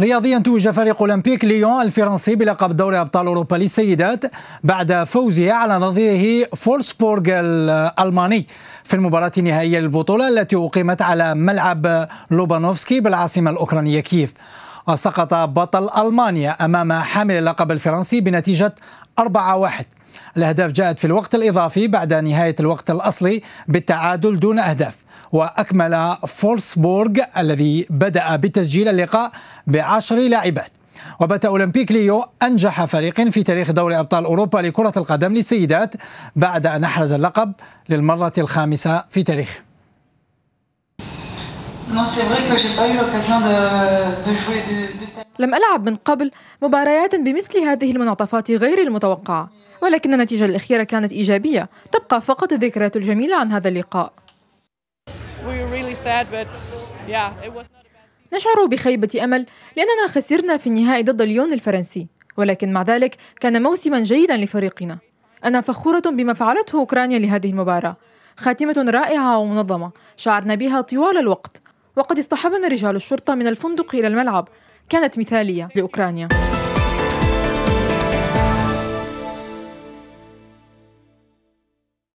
رياضيا توج فريق أولمبيك ليون الفرنسي بلقب دوري أبطال أوروبا للسيدات بعد فوزه على نظيره فولسبورغ الألماني في المباراة النهائية للبطولة التي أقيمت على ملعب لوبانوفسكي بالعاصمة الأوكرانية كييف وسقط بطل ألمانيا أمام حامل اللقب الفرنسي بنتيجة 4-1 الأهداف جاءت في الوقت الإضافي بعد نهاية الوقت الأصلي بالتعادل دون أهداف وأكمل فولسبورغ الذي بدأ بتسجيل اللقاء بعشر لاعبات وبات أولمبيك ليو أنجح فريق في تاريخ دوري أبطال أوروبا لكرة القدم للسيدات بعد أن أحرز اللقب للمرة الخامسة في تاريخه لم ألعب من قبل مباريات بمثل هذه المنعطفات غير المتوقعة ولكن النتيجة الأخيرة كانت إيجابية تبقى فقط الذكريات الجميلة عن هذا اللقاء نشعر بخيبة أمل لأننا خسرنا في النهائي ضد ليون الفرنسي ولكن مع ذلك كان موسما جيدا لفريقنا أنا فخورة بما فعلته أوكرانيا لهذه المباراة خاتمة رائعة ومنظمة شعرنا بها طوال الوقت وقد اصطحبنا رجال الشرطة من الفندق إلى الملعب كانت مثالية لأوكرانيا